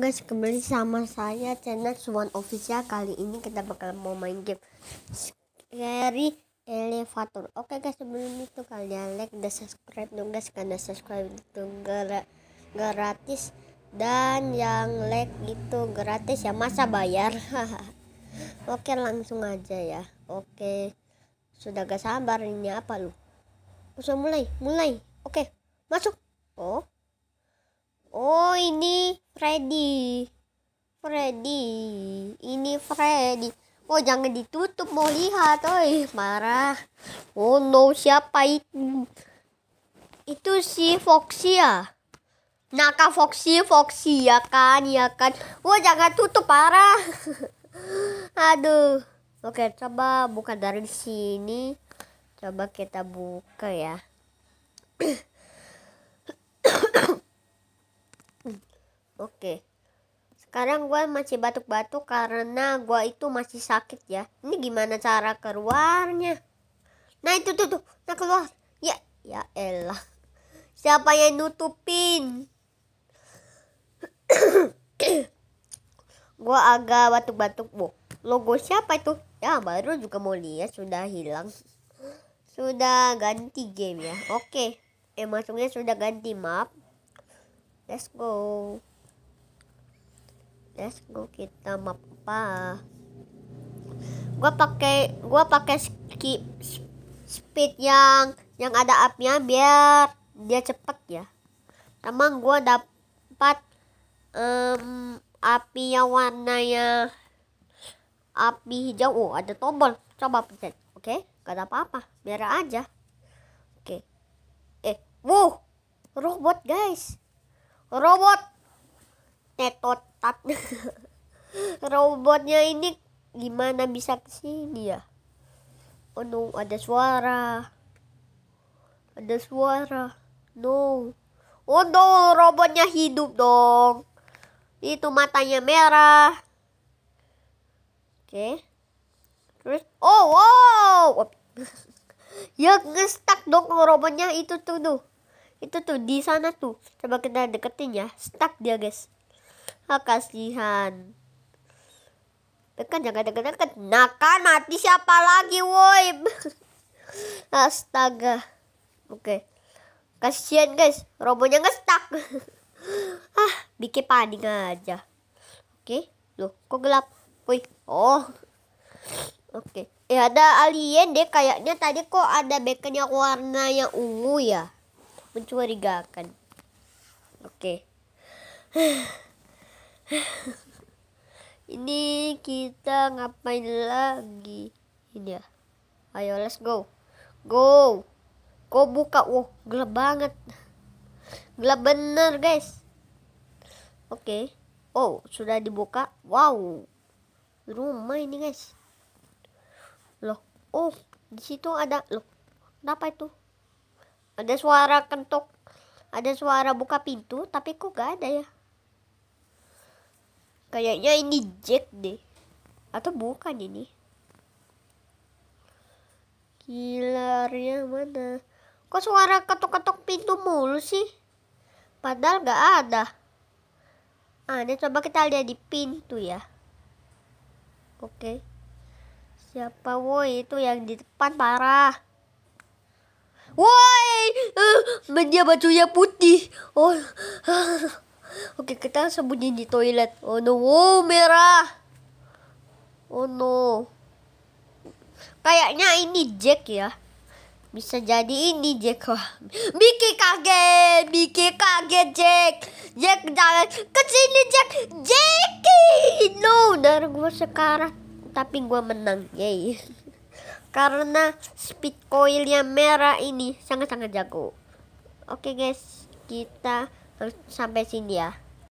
guys, kembali sama saya channel Swan Official Kali ini kita bakal mau main game Scary Elevator Oke guys, sebelum itu kalian like dan subscribe dong guys Karena subscribe itu ger gratis Dan yang like itu gratis ya, masa bayar Oke langsung aja ya Oke, sudah gak sabar ini apa lu? Usah mulai, mulai Oke, masuk Oke oh. Oh ini Freddy. Freddy. Ini Freddy. Oh jangan ditutup mau lihat. Oi marah. Oh no siapa itu? Itu si Foxy ya. Naka Foxy Foxy ya kan ya kan. Oh jangan tutup parah. Aduh. Oke coba buka dari sini. Coba kita buka ya. Oke. Okay. Sekarang gue masih batuk-batuk karena gue itu masih sakit ya. Ini gimana cara keluarnya? Nah itu tuh tuh, nah keluar. Ya, ya elah. Siapa yang nutupin? gue agak batuk-batuk bu. Logo siapa itu? Ya baru juga mau lihat sudah hilang. Sudah ganti game ya. Oke. Okay. Eh masuknya sudah ganti map. Let's go. Let's go kita map Gua pakai gua pakai skip speed yang yang ada upnya biar dia cepat ya. Emang gua dapat um, api yang warnanya api hijau. Oh, ada tombol. Coba pencet. Oke, okay? gak ada apa-apa. Biar aja. Oke. Okay. Eh, wow. Robot, guys robot netot tat robotnya ini gimana bisa kesini ya oh no ada suara ada suara no oh no robotnya hidup dong itu matanya merah oke okay. terus oh wow ya ngestak dong robotnya itu tuh tuh itu tuh di sana tuh coba kita deketin ya stuck dia guys oh, kasihan Dekat jangan deket-deket Nah kan mati siapa lagi woi Astaga Oke okay. kasihan guys Robonya stuck, Ah bikin panik aja Oke okay. Loh kok gelap Woi Oh Oke okay. Eh, ya ada alien deh kayaknya tadi kok ada bekennya warnanya ungu ya mencurigakan. Oke. Okay. Ini kita ngapain lagi? Ini ya. Ayo let's go. Go. Go buka. Wow, gelap banget. Gelap bener, guys. Oke. Okay. Oh, sudah dibuka. Wow. Rumah ini, guys. Loh, oh, di situ ada loh. Kenapa itu? Ada suara kentuk. Ada suara buka pintu, tapi kok gak ada ya? Kayaknya ini Jack deh. Atau bukan ini? Killernya mana? Kok suara ketok-ketok pintu mulu sih? Padahal gak ada. ini coba kita lihat di pintu ya. Oke. Siapa woi itu yang di depan parah. Woi, uh, eh, baju yang putih. Oh, oke kita sembunyi di toilet. Oh no, wow, merah. Oh no. Kayaknya ini Jack ya. Bisa jadi ini Jack. Wah. Mickey kaget, Mickey kaget Jack. Jack jangan kesini Jack. Jacky, no, darah gua sekarang. Tapi gua menang, yay karena speed coil yang merah ini sangat-sangat jago. Oke okay guys, kita sampai sini ya.